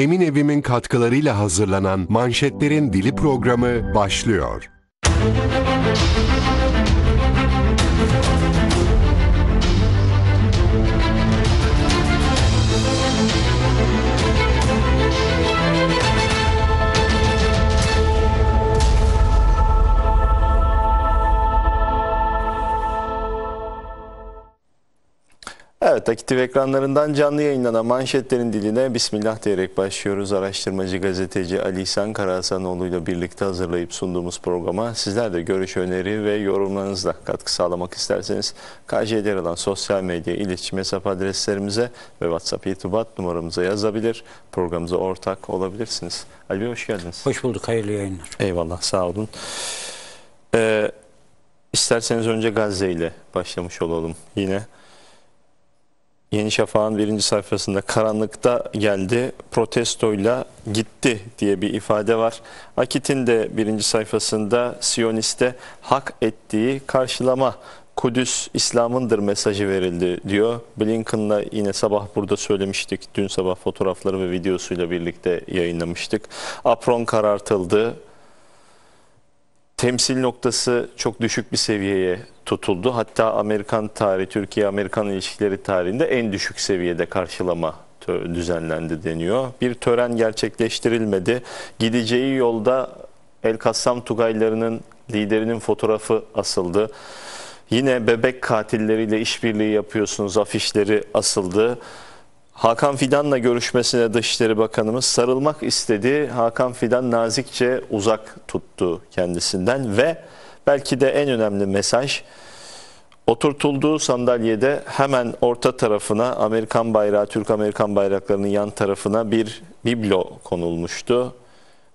Emin Evim'in katkılarıyla hazırlanan Manşetlerin Dili programı başlıyor. Müzik Evet, aktif ekranlarından canlı yayınlanan manşetlerin diline Bismillah diyerek başlıyoruz. Araştırmacı gazeteci Ali İhsan Karahasanoğlu ile birlikte hazırlayıp sunduğumuz programa sizler de görüş, öneri ve yorumlarınızla katkı sağlamak isterseniz KJ'de yer alan sosyal medya iletişim hesap adreslerimize ve WhatsApp irtibat numaramıza yazabilir. Programımıza ortak olabilirsiniz. Ali Bey hoş geldiniz. Hoş bulduk, hayırlı yayınlar. Eyvallah, sağ olun. Ee, isterseniz önce Gazze ile başlamış olalım yine. Yeni Şafak'ın birinci sayfasında karanlıkta geldi, protestoyla gitti diye bir ifade var. Akit'in de birinci sayfasında Siyonist'e hak ettiği karşılama Kudüs İslam'ındır mesajı verildi diyor. Blinken'la yine sabah burada söylemiştik. Dün sabah fotoğrafları ve videosuyla birlikte yayınlamıştık. Apron karartıldı temsil noktası çok düşük bir seviyeye tutuldu. Hatta Amerikan tarihi, Türkiye-Amerikan ilişkileri tarihinde en düşük seviyede karşılama düzenlendi deniyor. Bir tören gerçekleştirilmedi. Gideceği yolda El Kassam Tugaylarının liderinin fotoğrafı asıldı. Yine bebek katilleriyle işbirliği yapıyorsunuz afişleri asıldı. Hakan Fidan'la görüşmesine Dışişleri Bakanımız sarılmak istedi. Hakan Fidan nazikçe uzak tuttu kendisinden ve belki de en önemli mesaj oturtulduğu sandalyede hemen orta tarafına Amerikan bayrağı, Türk-Amerikan bayraklarının yan tarafına bir biblo konulmuştu.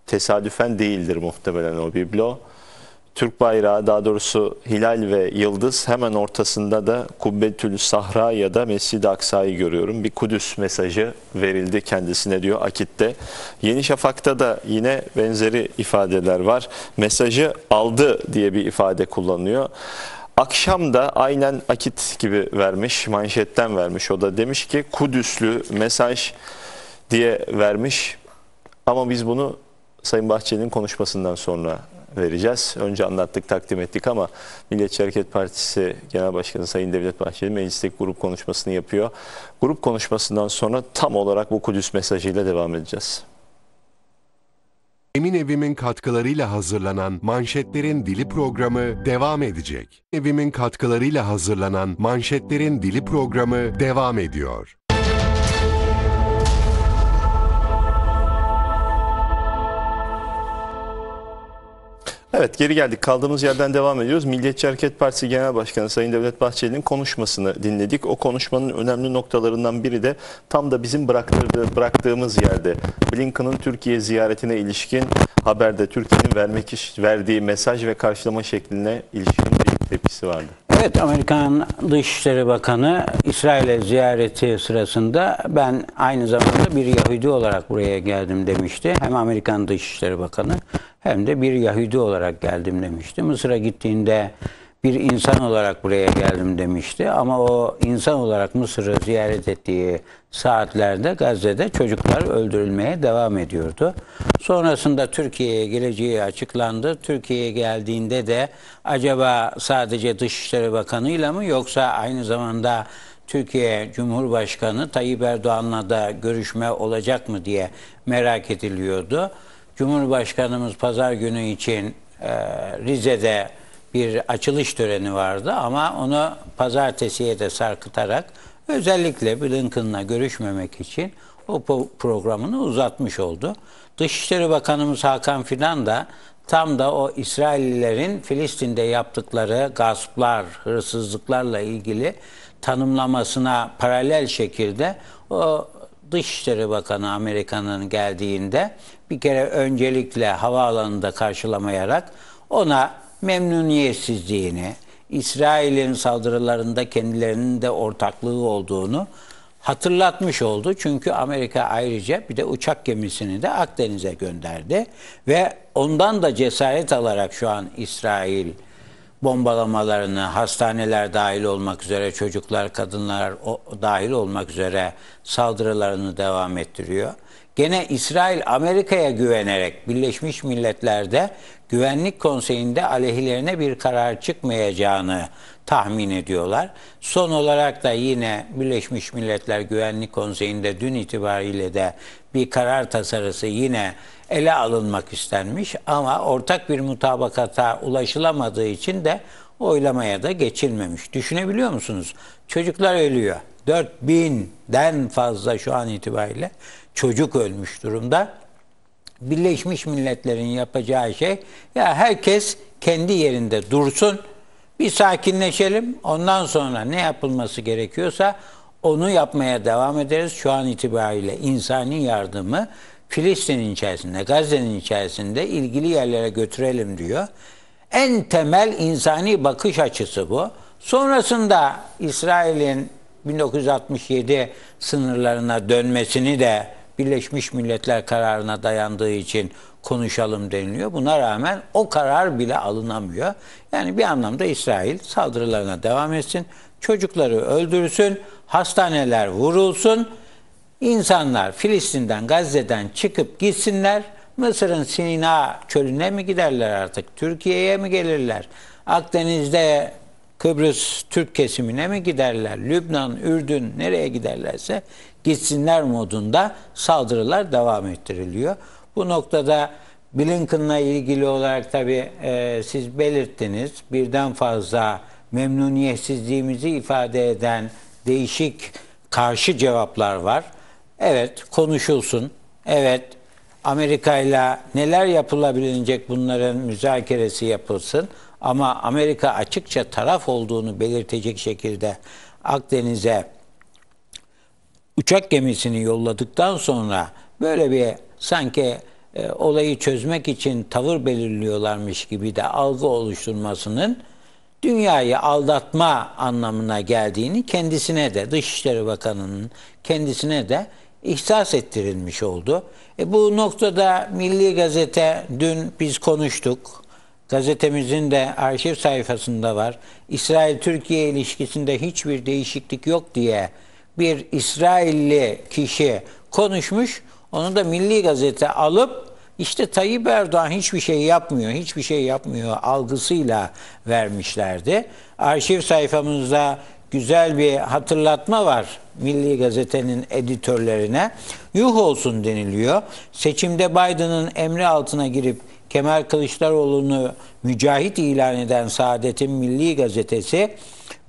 Tesadüfen değildir muhtemelen o biblo. Türk bayrağı daha doğrusu hilal ve yıldız hemen ortasında da Kubbetül Sahra ya da Mescid-i Aksa'yı görüyorum. Bir Kudüs mesajı verildi kendisine diyor Akit'te. Yeni Şafak'ta da yine benzeri ifadeler var. Mesajı aldı diye bir ifade kullanıyor. Akşam da aynen akit gibi vermiş, manşetten vermiş. O da demiş ki Kudüslü mesaj diye vermiş. Ama biz bunu Sayın Bahçeli'nin konuşmasından sonra vereceğiz. Önce anlattık, takdim ettik ama Milliyetçi Hareket Partisi Genel Başkanı Sayın Devlet Bahçeli meclisteki grup konuşmasını yapıyor. Grup konuşmasından sonra tam olarak bu Kudüs mesajıyla devam edeceğiz. Emin Evim'in katkılarıyla hazırlanan Manşetlerin Dili programı devam edecek. Evimin katkılarıyla hazırlanan Manşetlerin Dili programı devam ediyor. Evet geri geldik kaldığımız yerden devam ediyoruz. Milliyetçi Hareket Partisi Genel Başkanı Sayın Devlet Bahçeli'nin konuşmasını dinledik. O konuşmanın önemli noktalarından biri de tam da bizim bıraktırdığı, bıraktığımız yerde Blinken'ın Türkiye ziyaretine ilişkin haberde Türkiye'nin vermek iş, verdiği mesaj ve karşılama şekline ilişkin bir tepkisi vardı. Evet Amerikan Dışişleri Bakanı İsrail'e ziyareti sırasında ben aynı zamanda bir Yahudi olarak buraya geldim demişti. Hem Amerikan Dışişleri Bakanı hem de bir Yahudi olarak geldim demişti. Mısır'a gittiğinde bir insan olarak buraya geldim demişti. Ama o insan olarak Mısır'ı ziyaret ettiği saatlerde Gazze'de çocuklar öldürülmeye devam ediyordu. Sonrasında Türkiye'ye geleceği açıklandı. Türkiye'ye geldiğinde de acaba sadece Dışişleri Bakanı'yla mı yoksa aynı zamanda Türkiye Cumhurbaşkanı Tayyip Erdoğan'la da görüşme olacak mı diye merak ediliyordu. Cumhurbaşkanımız pazar günü için e, Rize'de bir açılış töreni vardı ama onu pazartesiye de sarkıtarak özellikle Blinken'la görüşmemek için o programını uzatmış oldu. Dışişleri Bakanımız Hakan Fidan da tam da o İsraillilerin Filistin'de yaptıkları gasplar, hırsızlıklarla ilgili tanımlamasına paralel şekilde o Dışişleri Bakanı Amerika'nın geldiğinde bir kere öncelikle havaalanında karşılamayarak ona memnuniyetsizliğini, İsrail'in saldırılarında kendilerinin de ortaklığı olduğunu hatırlatmış oldu. Çünkü Amerika ayrıca bir de uçak gemisini de Akdeniz'e gönderdi ve ondan da cesaret alarak şu an İsrail bombalamalarını hastaneler dahil olmak üzere çocuklar, kadınlar o, dahil olmak üzere saldırılarını devam ettiriyor. Gene İsrail Amerika'ya güvenerek Birleşmiş Milletler'de Güvenlik Konseyi'nde aleyhilerine bir karar çıkmayacağını tahmin ediyorlar. Son olarak da yine Birleşmiş Milletler Güvenlik Konseyi'nde dün itibariyle de bir karar tasarısı yine ele alınmak istenmiş ama ortak bir mutabakata ulaşılamadığı için de oylamaya da geçilmemiş. Düşünebiliyor musunuz? Çocuklar ölüyor. 4000'den fazla şu an itibariyle çocuk ölmüş durumda. Birleşmiş Milletler'in yapacağı şey ya herkes kendi yerinde dursun bir sakinleşelim. Ondan sonra ne yapılması gerekiyorsa onu yapmaya devam ederiz. Şu an itibariyle insani yardımı Filistin'in içerisinde, Gazze'nin içerisinde ilgili yerlere götürelim diyor. En temel insani bakış açısı bu. Sonrasında İsrail'in 1967 sınırlarına dönmesini de Birleşmiş Milletler kararına dayandığı için konuşalım deniliyor. Buna rağmen o karar bile alınamıyor. Yani bir anlamda İsrail saldırılarına devam etsin, çocukları öldürsün, hastaneler vurulsun, insanlar Filistin'den, Gazze'den çıkıp gitsinler, Mısır'ın Sina çölüne mi giderler artık, Türkiye'ye mi gelirler, Akdeniz'de Kıbrıs Türk kesimine mi giderler, Lübnan, Ürdün nereye giderlerse gitsinler modunda saldırılar devam ettiriliyor. Bu noktada Blinken'la ilgili olarak tabii e, siz belirttiniz. Birden fazla memnuniyetsizliğimizi ifade eden değişik karşı cevaplar var. Evet konuşulsun. Evet Amerika ile neler yapılabilecek bunların müzakeresi yapılsın. Ama Amerika açıkça taraf olduğunu belirtecek şekilde Akdeniz'e uçak gemisini yolladıktan sonra böyle bir sanki e, olayı çözmek için tavır belirliyorlarmış gibi de algı oluşturmasının dünyayı aldatma anlamına geldiğini kendisine de Dışişleri Bakanı'nın kendisine de ihsas ettirilmiş oldu. E bu noktada Milli Gazete dün biz konuştuk. Gazetemizin de arşiv sayfasında var. İsrail-Türkiye ilişkisinde hiçbir değişiklik yok diye bir İsrailli kişi konuşmuş. Onu da Milli Gazete alıp işte Tayyip Erdoğan hiçbir şey yapmıyor, hiçbir şey yapmıyor algısıyla vermişlerdi. Arşiv sayfamızda güzel bir hatırlatma var Milli Gazete'nin editörlerine. Yuh olsun deniliyor. Seçimde Biden'ın emri altına girip Kemal Kılıçdaroğlu'nu mücahit ilan eden Saadet'in Milli Gazetesi,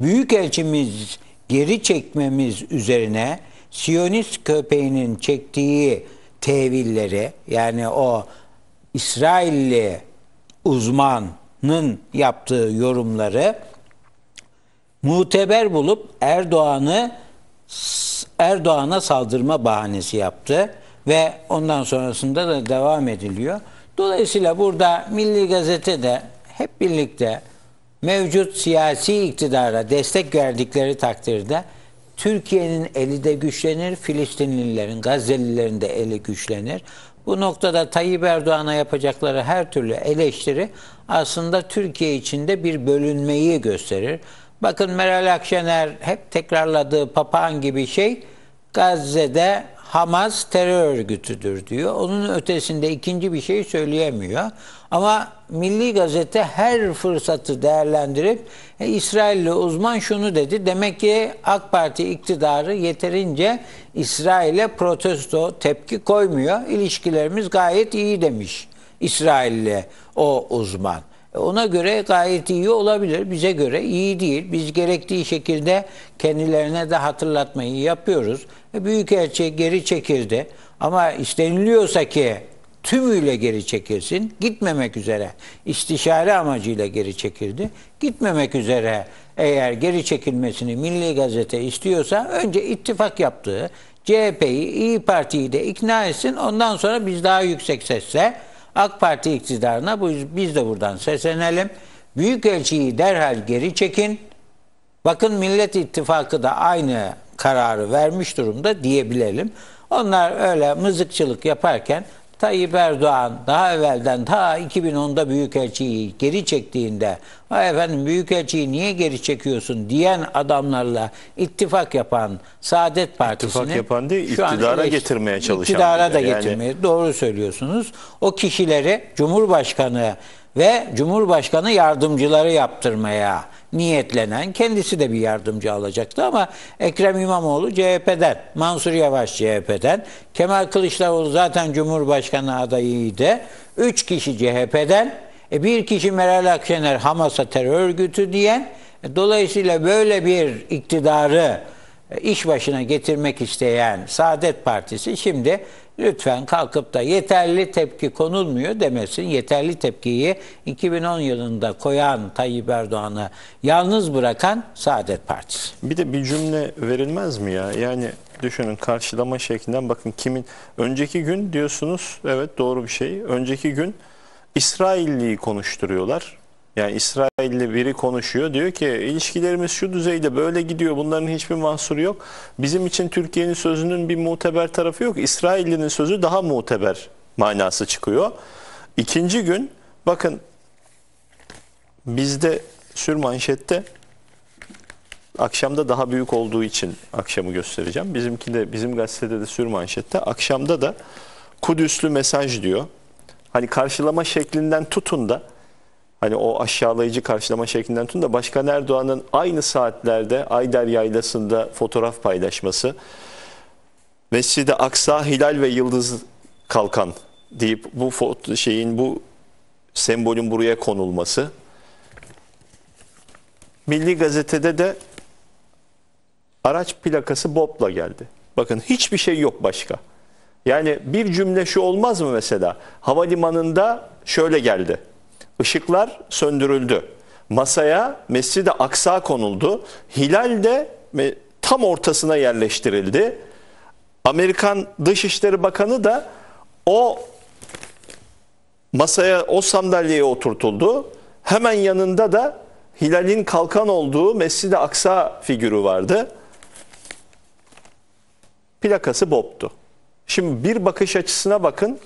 Büyükelçimiz geri çekmemiz üzerine Siyonist köpeğinin çektiği tevilleri yani o İsrailli uzmanın yaptığı yorumları muteber bulup Erdoğan'ı Erdoğan'a saldırma bahanesi yaptı ve ondan sonrasında da devam ediliyor. Dolayısıyla burada Milli Gazete de hep birlikte mevcut siyasi iktidara destek verdikleri takdirde Türkiye'nin eli de güçlenir, Filistinlilerin, Gazze'lilerin de eli güçlenir. Bu noktada Tayyip Erdoğan'a yapacakları her türlü eleştiri aslında Türkiye içinde bir bölünmeyi gösterir. Bakın Meral Akşener hep tekrarladığı papağan gibi şey Gazze'de Hamas terör örgütüdür diyor. Onun ötesinde ikinci bir şey söyleyemiyor. Ama Milli Gazete her fırsatı değerlendirip e, İsrailli uzman şunu dedi. Demek ki AK Parti iktidarı yeterince İsrail'e protesto tepki koymuyor. İlişkilerimiz gayet iyi demiş İsrail'le o uzman. E, ona göre gayet iyi olabilir. Bize göre iyi değil. Biz gerektiği şekilde kendilerine de hatırlatmayı yapıyoruz. Büyük Büyükelçi geri çekildi ama isteniliyorsa ki tümüyle geri çekilsin, gitmemek üzere istişare amacıyla geri çekildi. Gitmemek üzere eğer geri çekilmesini Milli Gazete istiyorsa önce ittifak yaptığı CHP'yi, İyi Parti'yi de ikna etsin. Ondan sonra biz daha yüksek sesle AK Parti iktidarına biz de buradan seslenelim. Büyükelçiyi derhal geri çekin. Bakın Millet İttifakı da aynı kararı vermiş durumda diyebilelim. Onlar öyle mızıkçılık yaparken Tayyip Erdoğan daha evvelden ta 2010'da Büyükelçiyi geri çektiğinde Ay efendim Büyükelçiyi niye geri çekiyorsun diyen adamlarla ittifak yapan Saadet Partisi'ni ittifak yapan değil, iktidara eleş, getirmeye çalışan. İktidara da yani. getirmeye doğru söylüyorsunuz. O kişileri Cumhurbaşkanı ve Cumhurbaşkanı yardımcıları yaptırmaya niyetlenen kendisi de bir yardımcı alacaktı ama Ekrem İmamoğlu CHP'den, Mansur Yavaş CHP'den, Kemal Kılıçdaroğlu zaten Cumhurbaşkanı adayıydı. Üç kişi CHP'den, e, bir kişi Meral Akşener Hamas'a terör örgütü diyen. E, dolayısıyla böyle bir iktidarı iş başına getirmek isteyen Saadet Partisi şimdi lütfen kalkıp da yeterli tepki konulmuyor demesin. Yeterli tepkiyi 2010 yılında koyan Tayyip Erdoğan'ı yalnız bırakan Saadet Partisi. Bir de bir cümle verilmez mi ya? Yani düşünün karşılama şeklinden bakın kimin önceki gün diyorsunuz evet doğru bir şey. Önceki gün İsrailliği konuşturuyorlar. Yani İsrail'li biri konuşuyor diyor ki ilişkilerimiz şu düzeyde böyle gidiyor bunların hiçbir mahsuru yok. Bizim için Türkiye'nin sözünün bir muteber tarafı yok. İsrail'linin sözü daha muteber manası çıkıyor. İkinci gün bakın bizde sürmanşette akşamda daha büyük olduğu için akşamı göstereceğim. Bizimki de bizim gazetede de sürmanşette akşamda da Kudüslü mesaj diyor. Hani karşılama şeklinden tutun da hani o aşağılayıcı karşılama şeklinden tutun da Başkan Erdoğan'ın aynı saatlerde Ayder Yaylası'nda fotoğraf paylaşması Mescid-i Aksa hilal ve yıldız kalkan deyip bu şeyin bu sembolün buraya konulması Milli Gazete'de de araç plakası Bob'la geldi. Bakın hiçbir şey yok başka. Yani bir cümle şu olmaz mı mesela? Havalimanında şöyle geldi. Işıklar söndürüldü. Masaya Mescid-i Aksa konuldu. Hilal de tam ortasına yerleştirildi. Amerikan Dışişleri Bakanı da o masaya, o sandalyeye oturtuldu. Hemen yanında da Hilal'in kalkan olduğu Mescid-i Aksa figürü vardı. Plakası boptu. Şimdi bir bakış açısına bakın,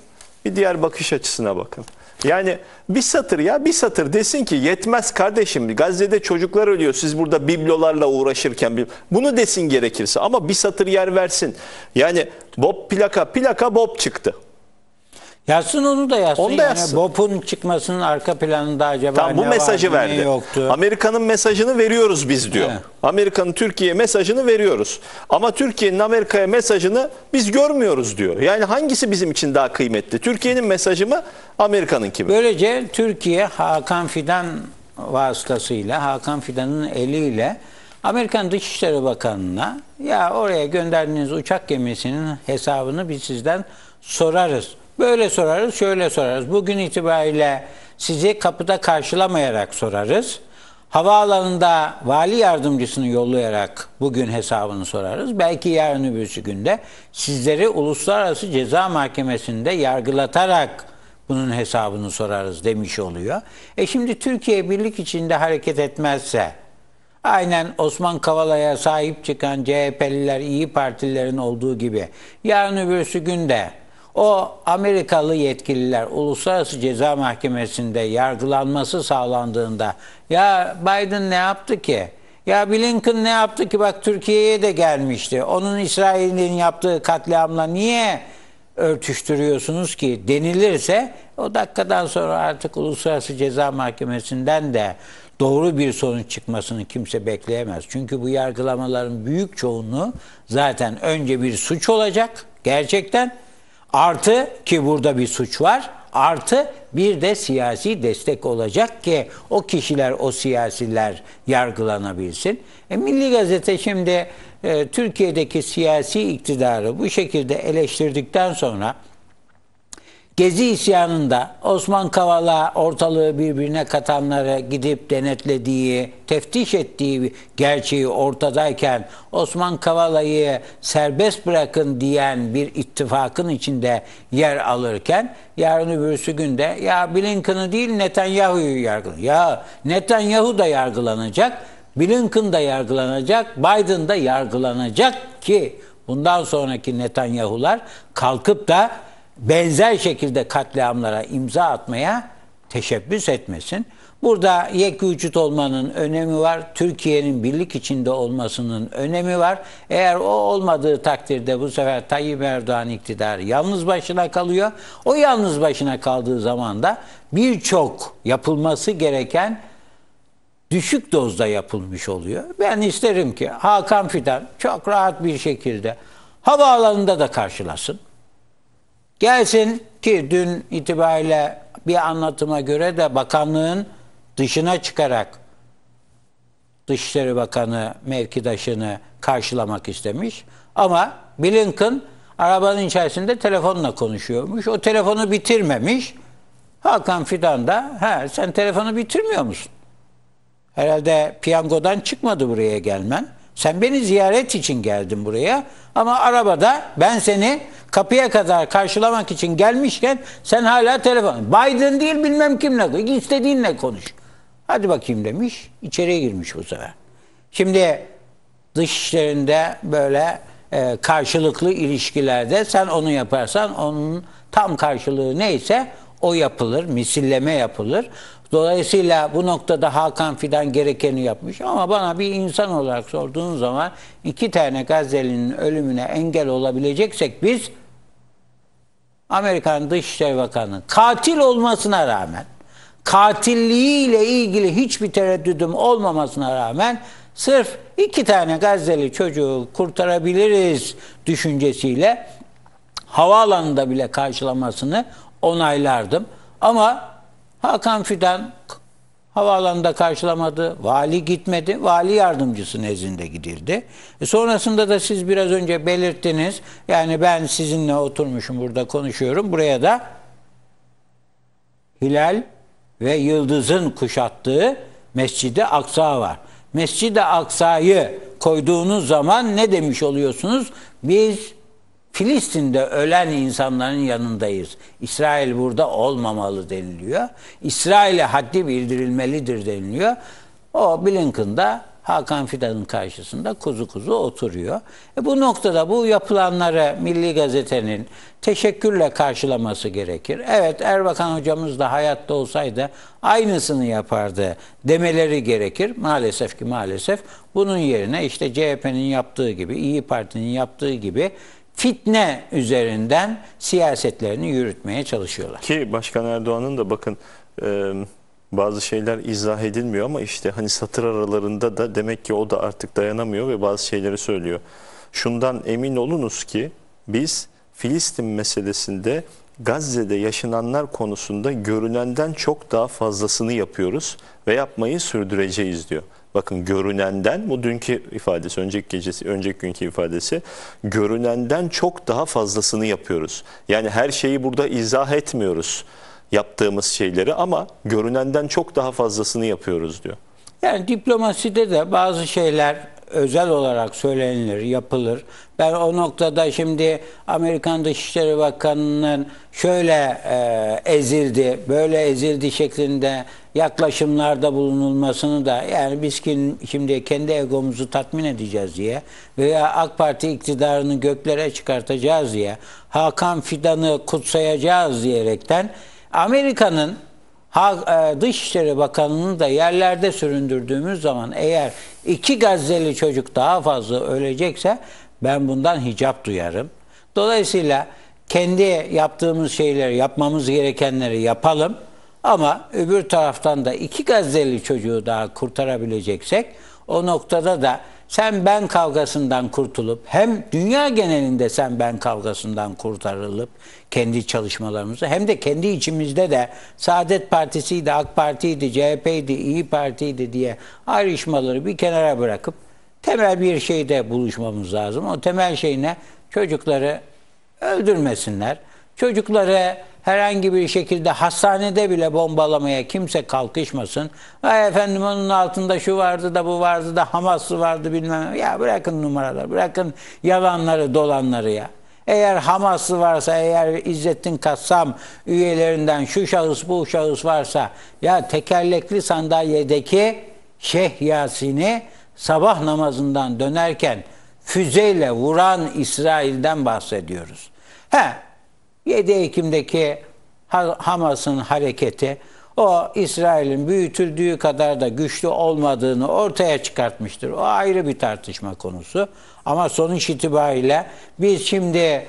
bir diğer bakış açısına bakın. Yani bir satır ya bir satır desin ki yetmez kardeşim Gazze'de çocuklar ölüyor siz burada biblolarla uğraşırken bunu desin gerekirse ama bir satır yer versin. Yani Bob plaka plaka Bob çıktı. Yazsın onu da yazsın. Onu da yazsın. Yani BOP'un çıkmasının arka planında acaba Tam bu mesajı var, verdi. yoktu? Amerika'nın mesajını veriyoruz biz diyor. Amerika'nın Türkiye'ye mesajını veriyoruz. Ama Türkiye'nin Amerika'ya mesajını biz görmüyoruz diyor. Yani hangisi bizim için daha kıymetli? Türkiye'nin mesajı mı, Amerika'nın kimi? Böylece Türkiye Hakan Fidan vasıtasıyla, Hakan Fidan'ın eliyle Amerikan Dışişleri Bakanı'na ya oraya gönderdiğiniz uçak gemisinin hesabını biz sizden sorarız Böyle sorarız, şöyle sorarız. Bugün itibariyle sizi kapıda karşılamayarak sorarız. Havaalanında vali yardımcısını yollayarak bugün hesabını sorarız. Belki yarın öbürsü günde sizleri uluslararası ceza mahkemesinde yargılatarak bunun hesabını sorarız demiş oluyor. E şimdi Türkiye birlik içinde hareket etmezse aynen Osman Kavala'ya sahip çıkan CHP'liler, İyi Partililerin olduğu gibi yarın öbürsü günde o Amerikalı yetkililer Uluslararası Ceza Mahkemesi'nde yargılanması sağlandığında ya Biden ne yaptı ki? Ya Blinken ne yaptı ki? Bak Türkiye'ye de gelmişti. Onun İsrail'in yaptığı katliamla niye örtüştürüyorsunuz ki denilirse o dakikadan sonra artık Uluslararası Ceza Mahkemesi'nden de doğru bir sonuç çıkmasını kimse bekleyemez. Çünkü bu yargılamaların büyük çoğunluğu zaten önce bir suç olacak gerçekten Artı ki burada bir suç var. Artı bir de siyasi destek olacak ki o kişiler, o siyasiler yargılanabilsin. E, Milli Gazete şimdi e, Türkiye'deki siyasi iktidarı bu şekilde eleştirdikten sonra Gezi isyanında Osman Kavala ortalığı birbirine katanları gidip denetlediği, teftiş ettiği gerçeği ortadayken Osman Kavala'yı serbest bırakın diyen bir ittifakın içinde yer alırken yarın öbürsü günde ya Blinken'ı değil Netanyahu'yu yargılan. Ya Netanyahu da yargılanacak, Blinken da yargılanacak, Biden da yargılanacak ki bundan sonraki Netanyahu'lar kalkıp da benzer şekilde katliamlara imza atmaya teşebbüs etmesin. Burada yek vücut olmanın önemi var. Türkiye'nin birlik içinde olmasının önemi var. Eğer o olmadığı takdirde bu sefer Tayyip Erdoğan iktidarı yalnız başına kalıyor. O yalnız başına kaldığı zaman da birçok yapılması gereken düşük dozda yapılmış oluyor. Ben isterim ki Hakan Fidan çok rahat bir şekilde havaalanında da karşılasın. Gelsin ki dün itibariyle bir anlatıma göre de bakanlığın dışına çıkarak Dışişleri Bakanı mevkidaşını karşılamak istemiş. Ama Blinken arabanın içerisinde telefonla konuşuyormuş. O telefonu bitirmemiş. Hakan Fidan da ha sen telefonu bitirmiyor musun? Herhalde piyangodan çıkmadı buraya gelmen. Sen beni ziyaret için geldin buraya ama arabada ben seni kapıya kadar karşılamak için gelmişken sen hala telefon. Biden değil bilmem kimle konuş, istediğinle konuş. Hadi bakayım demiş. İçeriye girmiş bu sefer. Şimdi dışlarında böyle e, karşılıklı ilişkilerde sen onu yaparsan onun tam karşılığı neyse o yapılır, misilleme yapılır. Dolayısıyla bu noktada Hakan Fidan gerekeni yapmış. Ama bana bir insan olarak sorduğun zaman iki tane Gazze'linin ölümüne engel olabileceksek biz Amerikan Dışişleri Bakanı katil olmasına rağmen katilliğiyle ilgili hiçbir tereddüdüm olmamasına rağmen sırf iki tane Gazze'li çocuğu kurtarabiliriz düşüncesiyle havaalanında bile karşılamasını onaylardım. Ama Hakan Fidan havaalanında karşılamadı. Vali gitmedi. Vali yardımcısı nezdinde gidildi. E sonrasında da siz biraz önce belirttiniz. Yani ben sizinle oturmuşum burada konuşuyorum. Buraya da Hilal ve Yıldız'ın kuşattığı Mescid-i Aksa var. Mescid-i Aksa'yı koyduğunuz zaman ne demiş oluyorsunuz? Biz Filistin'de ölen insanların yanındayız. İsrail burada olmamalı deniliyor. İsrail'e haddi bildirilmelidir deniliyor. O Blinken'da Hakan Fidan'ın karşısında kuzu kuzu oturuyor. E bu noktada bu yapılanlara Milli Gazete'nin teşekkürle karşılaması gerekir. Evet Erbakan hocamız da hayatta olsaydı aynısını yapardı demeleri gerekir. Maalesef ki maalesef bunun yerine işte CHP'nin yaptığı gibi, İyi Parti'nin yaptığı gibi fitne üzerinden siyasetlerini yürütmeye çalışıyorlar. Ki Başkan Erdoğan'ın da bakın e, bazı şeyler izah edilmiyor ama işte hani satır aralarında da demek ki o da artık dayanamıyor ve bazı şeyleri söylüyor. Şundan emin olunuz ki biz Filistin meselesinde Gazze'de yaşananlar konusunda görülenden çok daha fazlasını yapıyoruz ve yapmayı sürdüreceğiz diyor. Bakın görünenden bu dünkü ifadesi, önceki gecesi, önceki günkü ifadesi görünenden çok daha fazlasını yapıyoruz. Yani her şeyi burada izah etmiyoruz yaptığımız şeyleri ama görünenden çok daha fazlasını yapıyoruz diyor. Yani diplomaside de bazı şeyler özel olarak söylenir yapılır. Ben o noktada şimdi Amerikan Dışişleri Bakanı'nın şöyle e, ezildi, böyle ezildi şeklinde yaklaşımlarda bulunulmasını da yani biz şimdi kendi egomuzu tatmin edeceğiz diye veya AK Parti iktidarını göklere çıkartacağız diye Hakan Fidan'ı kutsayacağız diyerekten Amerika'nın e, Dışişleri Bakanı'nı da yerlerde süründürdüğümüz zaman eğer iki Gazze'li çocuk daha fazla ölecekse ben bundan hicap duyarım. Dolayısıyla kendi yaptığımız şeyleri, yapmamız gerekenleri yapalım. Ama öbür taraftan da iki Gazze'li çocuğu daha kurtarabileceksek o noktada da sen ben kavgasından kurtulup hem dünya genelinde sen ben kavgasından kurtarılıp kendi çalışmalarımızı hem de kendi içimizde de Saadet Partisi'ydi, AK Parti'ydi, CHP'ydi, İyi Parti'ydi diye ayrışmaları bir kenara bırakıp temel bir şeyde buluşmamız lazım. O temel şey ne? Çocukları öldürmesinler. çocukları herhangi bir şekilde hastanede bile bombalamaya kimse kalkışmasın. Ay efendim onun altında şu vardı da bu vardı da Hamas'ı vardı bilmem. Ya bırakın numaralar, bırakın yalanları, dolanları ya. Eğer Hamas'ı varsa, eğer İzzettin Kassam üyelerinden şu şahıs bu şahıs varsa ya tekerlekli sandalyedeki Şeyh Yasin'i sabah namazından dönerken füzeyle vuran İsrail'den bahsediyoruz. He, 7 Ekim'deki Hamas'ın hareketi o İsrail'in büyütüldüğü kadar da güçlü olmadığını ortaya çıkartmıştır. O ayrı bir tartışma konusu. Ama sonuç itibariyle biz şimdi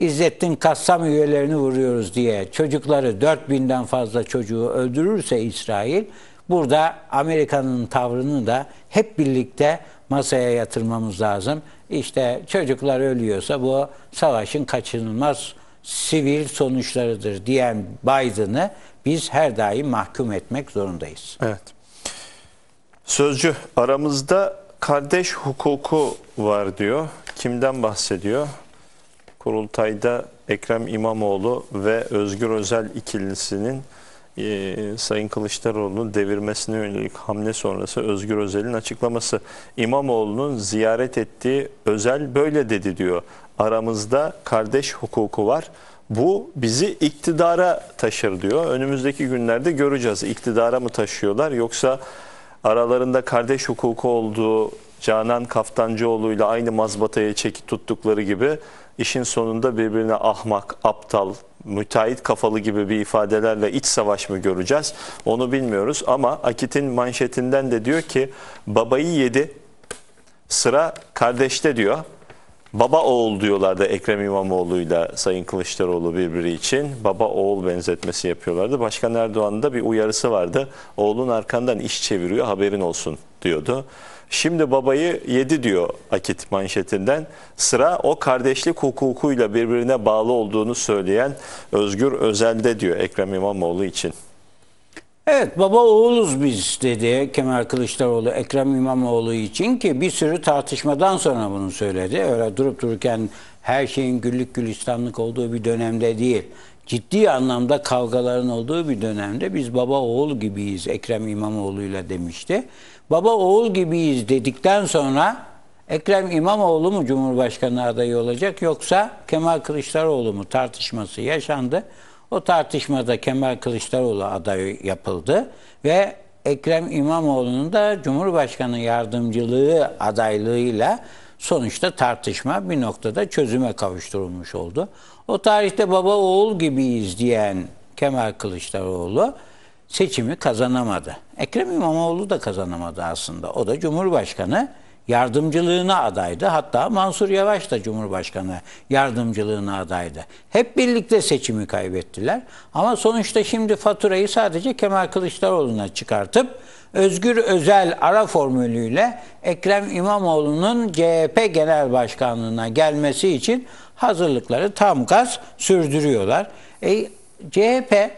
İzzettin Kassam üyelerini vuruyoruz diye çocukları 4000'den fazla çocuğu öldürürse İsrail burada Amerika'nın tavrını da hep birlikte masaya yatırmamız lazım. İşte çocuklar ölüyorsa bu savaşın kaçınılmaz sivil sonuçlarıdır diyen Biden'ı biz her daim mahkum etmek zorundayız. Evet. Sözcü aramızda kardeş hukuku var diyor. Kimden bahsediyor? Kurultayda Ekrem İmamoğlu ve Özgür Özel ikilisinin e, Sayın Kılıçdaroğlu'nu devirmesine yönelik hamle sonrası Özgür Özel'in açıklaması. İmamoğlu'nun ziyaret ettiği Özel böyle dedi diyor aramızda kardeş hukuku var. Bu bizi iktidara taşır diyor. Önümüzdeki günlerde göreceğiz. iktidara mı taşıyorlar yoksa aralarında kardeş hukuku olduğu Canan Kaftancıoğlu ile aynı mazbataya çekip tuttukları gibi işin sonunda birbirine ahmak, aptal, müteahhit kafalı gibi bir ifadelerle iç savaş mı göreceğiz onu bilmiyoruz. Ama Akit'in manşetinden de diyor ki babayı yedi sıra kardeşte diyor. Baba oğul diyorlardı Ekrem İmamoğlu'yla Sayın Kılıçdaroğlu birbiri için. Baba oğul benzetmesi yapıyorlardı. Başkan Erdoğan'ın da bir uyarısı vardı. Oğlun arkandan iş çeviriyor haberin olsun diyordu. Şimdi babayı yedi diyor Akit manşetinden. Sıra o kardeşlik hukukuyla birbirine bağlı olduğunu söyleyen Özgür Özel'de diyor Ekrem İmamoğlu için. Evet baba oğuluz biz dedi Kemal Kılıçdaroğlu Ekrem İmamoğlu için ki bir sürü tartışmadan sonra bunu söyledi. Öyle durup dururken her şeyin güllük gülistanlık olduğu bir dönemde değil. Ciddi anlamda kavgaların olduğu bir dönemde biz baba oğul gibiyiz Ekrem İmamoğlu'yla demişti. Baba oğul gibiyiz dedikten sonra Ekrem İmamoğlu mu Cumhurbaşkanı adayı olacak yoksa Kemal Kılıçdaroğlu mu tartışması yaşandı. O tartışmada Kemal Kılıçdaroğlu adayı yapıldı ve Ekrem İmamoğlu'nun da Cumhurbaşkanı yardımcılığı adaylığıyla sonuçta tartışma bir noktada çözüme kavuşturulmuş oldu. O tarihte baba oğul gibiyiz diyen Kemal Kılıçdaroğlu seçimi kazanamadı. Ekrem İmamoğlu da kazanamadı aslında. O da Cumhurbaşkanı yardımcılığına adaydı. Hatta Mansur Yavaş da Cumhurbaşkanı yardımcılığına adaydı. Hep birlikte seçimi kaybettiler. Ama sonuçta şimdi faturayı sadece Kemal Kılıçdaroğlu'na çıkartıp Özgür Özel ara formülüyle Ekrem İmamoğlu'nun CHP Genel Başkanlığına gelmesi için hazırlıkları tam gaz sürdürüyorlar. E, CHP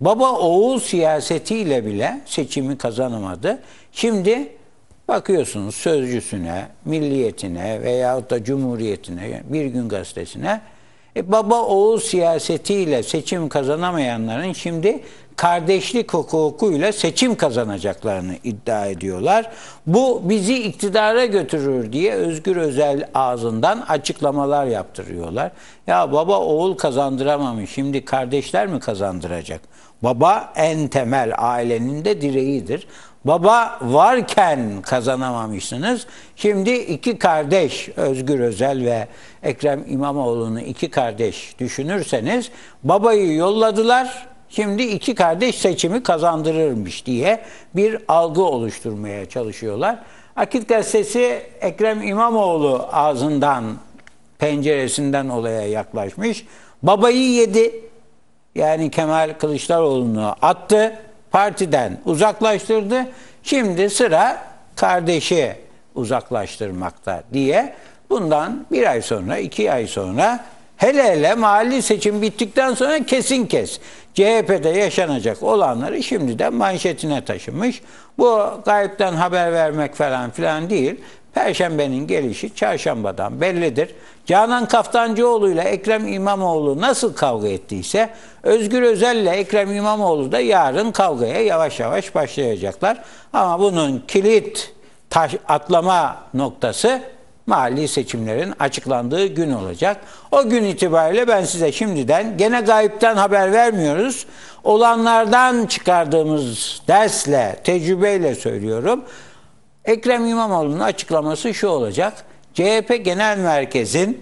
baba oğul siyasetiyle bile seçimi kazanamadı. Şimdi Bakıyorsunuz sözcüsüne, milliyetine veyahut da cumhuriyetine, bir gün gazetesine. E, baba oğul siyasetiyle seçim kazanamayanların şimdi kardeşlik hukukuyla seçim kazanacaklarını iddia ediyorlar. Bu bizi iktidara götürür diye Özgür Özel ağzından açıklamalar yaptırıyorlar. Ya baba oğul kazandıramamış şimdi kardeşler mi kazandıracak? Baba en temel ailenin de direğidir. Baba varken kazanamamışsınız. Şimdi iki kardeş Özgür Özel ve Ekrem İmamoğlu'nu iki kardeş düşünürseniz babayı yolladılar. Şimdi iki kardeş seçimi kazandırırmış diye bir algı oluşturmaya çalışıyorlar. Akit gazetesi Ekrem İmamoğlu ağzından penceresinden olaya yaklaşmış. Babayı yedi. Yani Kemal Kılıçdaroğlu'nu attı partiden uzaklaştırdı. Şimdi sıra kardeşi uzaklaştırmakta diye bundan bir ay sonra iki ay sonra hele hele mahalli seçim bittikten sonra kesin kes CHP'de yaşanacak olanları şimdiden manşetine taşımış. Bu gayipten haber vermek falan filan değil. Perşembenin gelişi çarşambadan bellidir. Canan Kaftancıoğlu ile Ekrem İmamoğlu nasıl kavga ettiyse Özgür Özel ile Ekrem İmamoğlu da yarın kavgaya yavaş yavaş başlayacaklar. Ama bunun kilit taş, atlama noktası mahalli seçimlerin açıklandığı gün olacak. O gün itibariyle ben size şimdiden gene gayipten haber vermiyoruz. Olanlardan çıkardığımız dersle, tecrübeyle söylüyorum. Ekrem İmamoğlu'nun açıklaması şu olacak. CHP Genel Merkez'in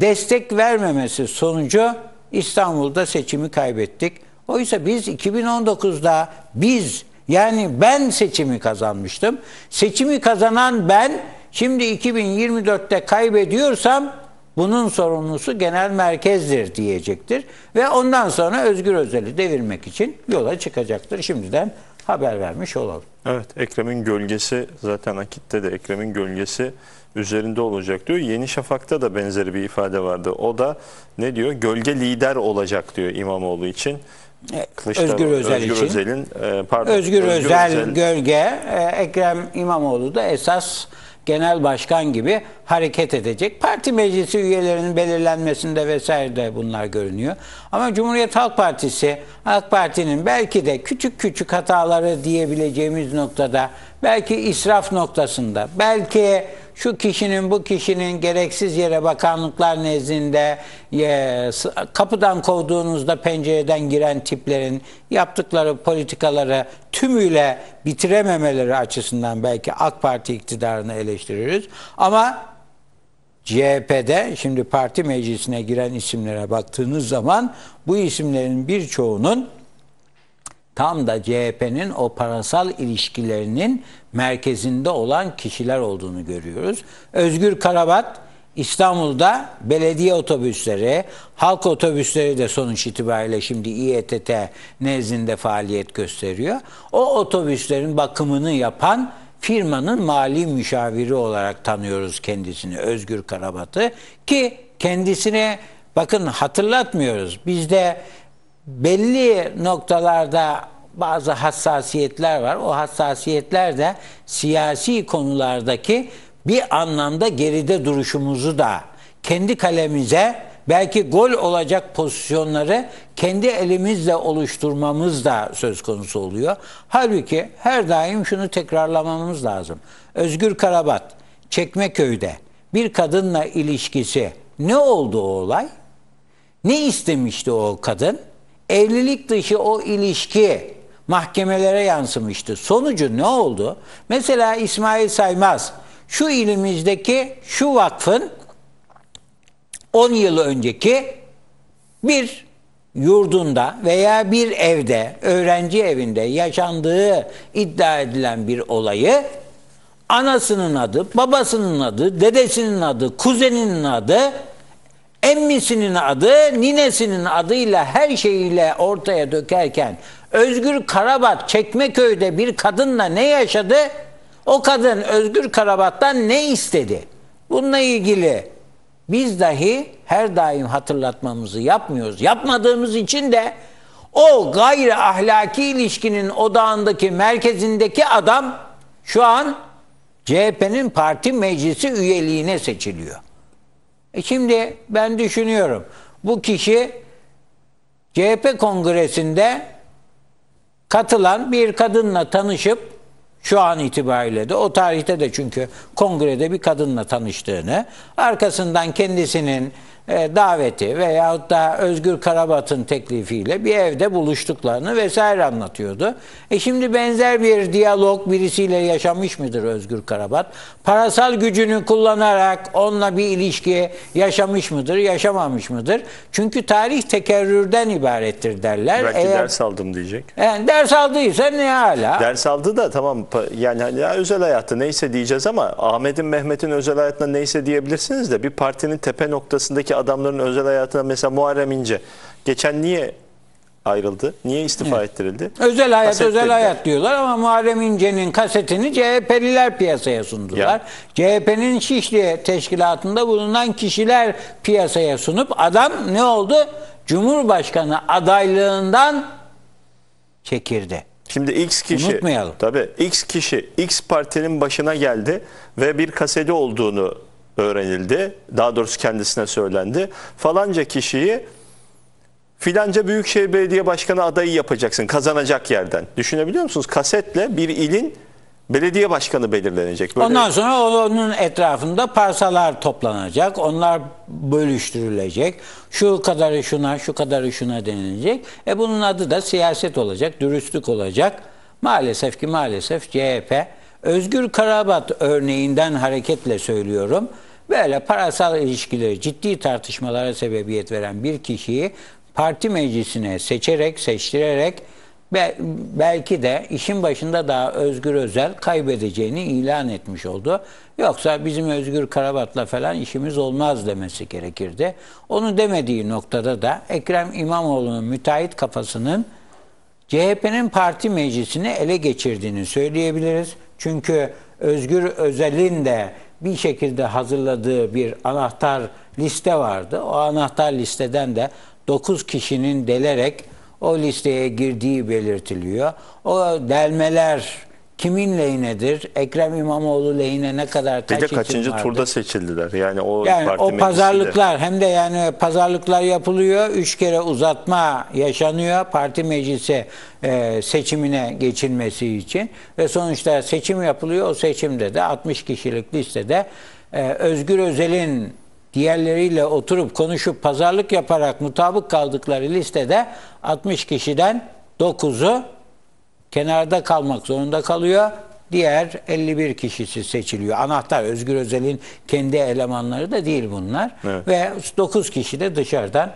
destek vermemesi sonucu İstanbul'da seçimi kaybettik. Oysa biz 2019'da biz yani ben seçimi kazanmıştım. Seçimi kazanan ben şimdi 2024'te kaybediyorsam bunun sorumlusu genel merkezdir diyecektir. Ve ondan sonra Özgür Özel'i devirmek için yola çıkacaktır. Şimdiden haber vermiş olalım. Evet Ekrem'in gölgesi zaten akitte de Ekrem'in gölgesi üzerinde olacak diyor. Yeni Şafak'ta da benzeri bir ifade vardı. O da ne diyor? Gölge lider olacak diyor İmamoğlu için. E, Kılıçdaroğlu, Özgür Özel Özgür için. Özel'in, e, pardon, Özgür, Özgür Özel, Özel gölge, e, Ekrem İmamoğlu da esas genel başkan gibi hareket edecek. Parti meclisi üyelerinin belirlenmesinde vesaire de bunlar görünüyor. Ama Cumhuriyet Halk Partisi, Ak Parti'nin belki de küçük küçük hataları diyebileceğimiz noktada, belki israf noktasında, belki şu kişinin bu kişinin gereksiz yere bakanlıklar nezdinde e, kapıdan kovduğunuzda pencereden giren tiplerin yaptıkları politikaları tümüyle bitirememeleri açısından belki AK Parti iktidarını eleştiririz. Ama CHP'de şimdi parti meclisine giren isimlere baktığınız zaman bu isimlerin birçoğunun tam da CHP'nin o parasal ilişkilerinin merkezinde olan kişiler olduğunu görüyoruz. Özgür Karabat İstanbul'da belediye otobüsleri, halk otobüsleri de sonuç itibariyle şimdi İETT nezdinde faaliyet gösteriyor. O otobüslerin bakımını yapan firmanın mali müşaviri olarak tanıyoruz kendisini Özgür Karabat'ı ki kendisine bakın hatırlatmıyoruz. Bizde belli noktalarda bazı hassasiyetler var. O hassasiyetler de siyasi konulardaki bir anlamda geride duruşumuzu da kendi kalemize belki gol olacak pozisyonları kendi elimizle oluşturmamız da söz konusu oluyor. Halbuki her daim şunu tekrarlamamız lazım. Özgür Karabat, Çekmeköy'de bir kadınla ilişkisi ne oldu o olay? Ne istemişti o kadın? Evlilik dışı o ilişki mahkemelere yansımıştı. Sonucu ne oldu? Mesela İsmail Saymaz şu ilimizdeki şu vakfın 10 yıl önceki bir yurdunda veya bir evde, öğrenci evinde yaşandığı iddia edilen bir olayı anasının adı, babasının adı, dedesinin adı, kuzeninin adı, emmisinin adı, ninesinin adıyla her şeyiyle ortaya dökerken Özgür Karabat Çekmeköy'de bir kadınla ne yaşadı? O kadın Özgür Karabat'tan ne istedi? Bununla ilgili biz dahi her daim hatırlatmamızı yapmıyoruz. Yapmadığımız için de o gayri ahlaki ilişkinin odağındaki, merkezindeki adam şu an CHP'nin parti meclisi üyeliğine seçiliyor. E şimdi ben düşünüyorum. Bu kişi CHP kongresinde katılan bir kadınla tanışıp şu an itibariyle de o tarihte de çünkü kongrede bir kadınla tanıştığını, arkasından kendisinin e, daveti veyahut da Özgür Karabat'ın teklifiyle bir evde buluştuklarını vesaire anlatıyordu. E şimdi benzer bir diyalog birisiyle yaşamış mıdır Özgür Karabat? Parasal gücünü kullanarak onunla bir ilişki yaşamış mıdır, yaşamamış mıdır? Çünkü tarih tekerrürden ibarettir derler. Belki Eğer, ders aldım diyecek. Yani e, ders aldıysa ne hala? Ders aldı da tamam yani hani ya özel hayatta neyse diyeceğiz ama Ahmet'in Mehmet'in özel hayatında neyse diyebilirsiniz de bir partinin tepe noktasındaki adamların özel hayatına mesela Muharrem İnce geçen niye ayrıldı? Niye istifa evet. ettirildi? Özel hayat Kaset özel dediler. hayat diyorlar ama Muharrem İnce'nin kasetini CHP'liler piyasaya sundular. CHP'nin Şişli teşkilatında bulunan kişiler piyasaya sunup adam ne oldu? Cumhurbaşkanı adaylığından çekirdi. Şimdi X kişi Unutmayalım. tabii X kişi X partinin başına geldi ve bir kaseti olduğunu öğrenildi. Daha doğrusu kendisine söylendi. Falanca kişiyi filanca büyükşehir belediye başkanı adayı yapacaksın kazanacak yerden. Düşünebiliyor musunuz? Kasetle bir ilin belediye başkanı belirlenecek. Böyle... Ondan sonra onun etrafında parsalar toplanacak. Onlar bölüştürülecek. Şu kadarı şuna, şu kadarı şuna denilecek. E bunun adı da siyaset olacak, dürüstlük olacak. Maalesef ki maalesef CHP Özgür Karabat örneğinden hareketle söylüyorum. Böyle parasal ilişkileri ciddi tartışmalara sebebiyet veren bir kişiyi parti meclisine seçerek, seçtirerek belki de işin başında daha Özgür Özel kaybedeceğini ilan etmiş oldu. Yoksa bizim Özgür Karabat'la falan işimiz olmaz demesi gerekirdi. Onu demediği noktada da Ekrem İmamoğlu'nun müteahhit kafasının CHP'nin parti meclisini ele geçirdiğini söyleyebiliriz. Çünkü Özgür Özel'in de bir şekilde hazırladığı bir anahtar liste vardı. O anahtar listeden de 9 kişinin delerek o listeye girdiği belirtiliyor. O delmeler kimin lehinedir? Ekrem İmamoğlu lehine ne kadar kaç Bir de kaçıncı vardı? turda seçildiler? Yani o yani parti o pazarlıklar meclisinde. hem de yani pazarlıklar yapılıyor. Üç kere uzatma yaşanıyor parti meclisi e, seçimine geçilmesi için ve sonuçta seçim yapılıyor. O seçimde de 60 kişilik listede e, Özgür Özel'in diğerleriyle oturup konuşup pazarlık yaparak mutabık kaldıkları listede 60 kişiden 9'u kenarda kalmak zorunda kalıyor. Diğer 51 kişisi seçiliyor. Anahtar Özgür Özel'in kendi elemanları da değil bunlar. Evet. Ve 9 kişi de dışarıdan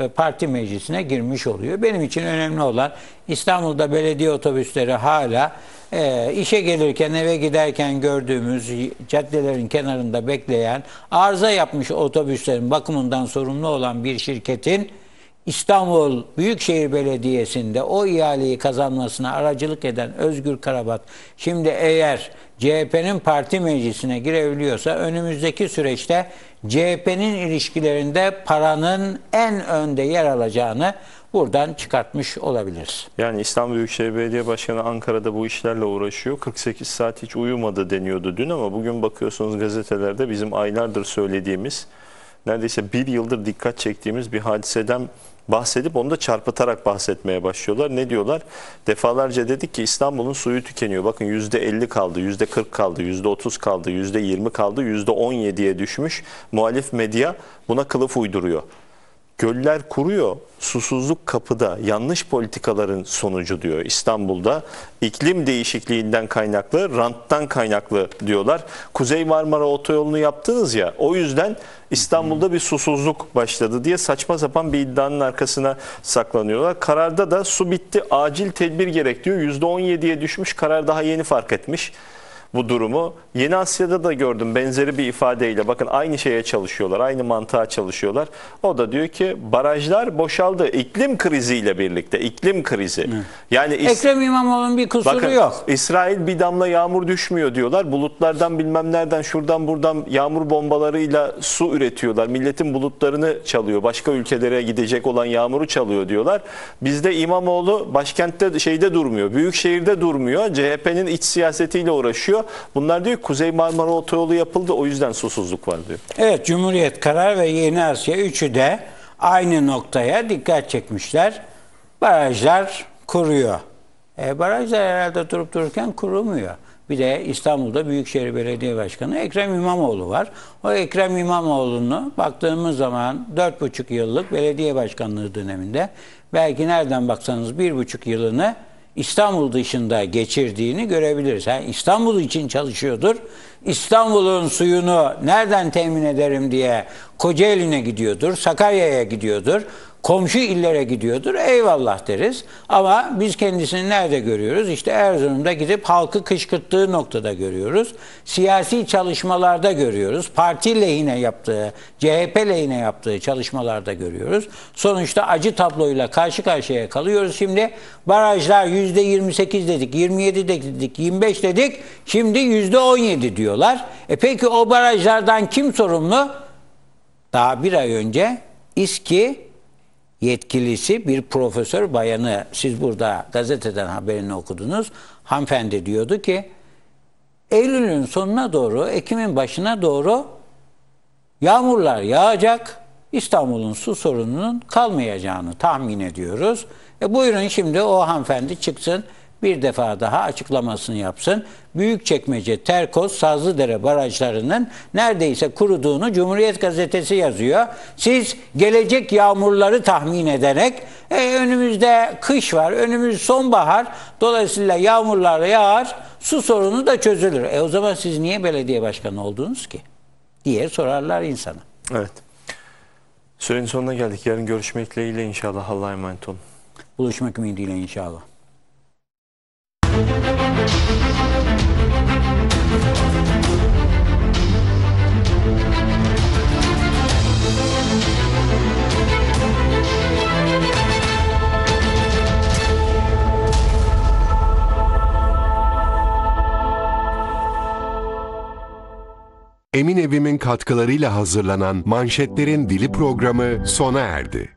e, parti meclisine girmiş oluyor. Benim için önemli olan İstanbul'da belediye otobüsleri hala e, işe gelirken eve giderken gördüğümüz caddelerin kenarında bekleyen arıza yapmış otobüslerin bakımından sorumlu olan bir şirketin İstanbul Büyükşehir Belediyesi'nde o ihaleyi kazanmasına aracılık eden Özgür Karabat şimdi eğer CHP'nin parti meclisine girebiliyorsa önümüzdeki süreçte CHP'nin ilişkilerinde paranın en önde yer alacağını buradan çıkartmış olabiliriz. Yani İstanbul Büyükşehir Belediye Başkanı Ankara'da bu işlerle uğraşıyor. 48 saat hiç uyumadı deniyordu dün ama bugün bakıyorsunuz gazetelerde bizim aylardır söylediğimiz neredeyse bir yıldır dikkat çektiğimiz bir hadiseden bahsedip onu da çarpıtarak bahsetmeye başlıyorlar. Ne diyorlar? Defalarca dedik ki İstanbul'un suyu tükeniyor. Bakın %50 kaldı, %40 kaldı, %30 kaldı, %20 kaldı, %17'ye düşmüş. Muhalif medya buna kılıf uyduruyor. Göller kuruyor, susuzluk kapıda yanlış politikaların sonucu diyor İstanbul'da. iklim değişikliğinden kaynaklı, ranttan kaynaklı diyorlar. Kuzey Marmara otoyolunu yaptınız ya o yüzden İstanbul'da bir susuzluk başladı diye saçma sapan bir iddianın arkasına saklanıyorlar. Kararda da su bitti acil tedbir gerek diyor. %17'ye düşmüş karar daha yeni fark etmiş bu durumu. Yeni Asya'da da gördüm benzeri bir ifadeyle. Bakın aynı şeye çalışıyorlar, aynı mantığa çalışıyorlar. O da diyor ki barajlar boşaldı iklim kriziyle birlikte. İklim krizi. Evet. Yani Ekrem İmamoğlu'nun bir kusuru bakın, yok. İsrail bir damla yağmur düşmüyor diyorlar. Bulutlardan bilmem nereden şuradan buradan yağmur bombalarıyla su üretiyorlar. Milletin bulutlarını çalıyor. Başka ülkelere gidecek olan yağmuru çalıyor diyorlar. Bizde İmamoğlu başkentte şeyde durmuyor. Büyük şehirde durmuyor. CHP'nin iç siyasetiyle uğraşıyor söylüyor. Bunlar diyor Kuzey Marmara Otoyolu yapıldı o yüzden susuzluk var diyor. Evet Cumhuriyet Karar ve Yeni Asya üçü de aynı noktaya dikkat çekmişler. Barajlar kuruyor. E, barajlar herhalde durup dururken kurumuyor. Bir de İstanbul'da Büyükşehir Belediye Başkanı Ekrem İmamoğlu var. O Ekrem İmamoğlu'nu baktığımız zaman 4,5 yıllık belediye başkanlığı döneminde belki nereden baksanız 1,5 yılını İstanbul dışında geçirdiğini görebiliriz. Yani İstanbul için çalışıyordur. İstanbul'un suyunu nereden temin ederim diye Kocaeli'ne gidiyordur, Sakarya'ya gidiyordur komşu illere gidiyordur eyvallah deriz. Ama biz kendisini nerede görüyoruz? İşte Erzurum'da gidip halkı kışkırttığı noktada görüyoruz. Siyasi çalışmalarda görüyoruz. Parti lehine yaptığı, CHP lehine yaptığı çalışmalarda görüyoruz. Sonuçta acı tabloyla karşı karşıya kalıyoruz. Şimdi barajlar %28 dedik, 27 dedik, 25 dedik. Şimdi %17 diyorlar. E peki o barajlardan kim sorumlu? Daha bir ay önce İSKİ yetkilisi bir profesör bayanı siz burada gazeteden haberini okudunuz. Hanımefendi diyordu ki Eylül'ün sonuna doğru, Ekim'in başına doğru yağmurlar yağacak. İstanbul'un su sorununun kalmayacağını tahmin ediyoruz. E buyurun şimdi o hanımefendi çıksın bir defa daha açıklamasını yapsın. Büyükçekmece, Terkos, Sazlıdere barajlarının neredeyse kuruduğunu Cumhuriyet Gazetesi yazıyor. Siz gelecek yağmurları tahmin ederek e, önümüzde kış var, önümüz sonbahar. Dolayısıyla yağmurlar yağar, su sorunu da çözülür. E o zaman siz niye belediye başkanı oldunuz ki? diye sorarlar insana. Evet. Sürenin sonuna geldik. Yarın görüşmek dileğiyle inşallah. Allah'a emanet olun. Buluşmak ümidiyle inşallah. Emin Evim'in katkılarıyla hazırlanan Manşetlerin Dili programı sona erdi.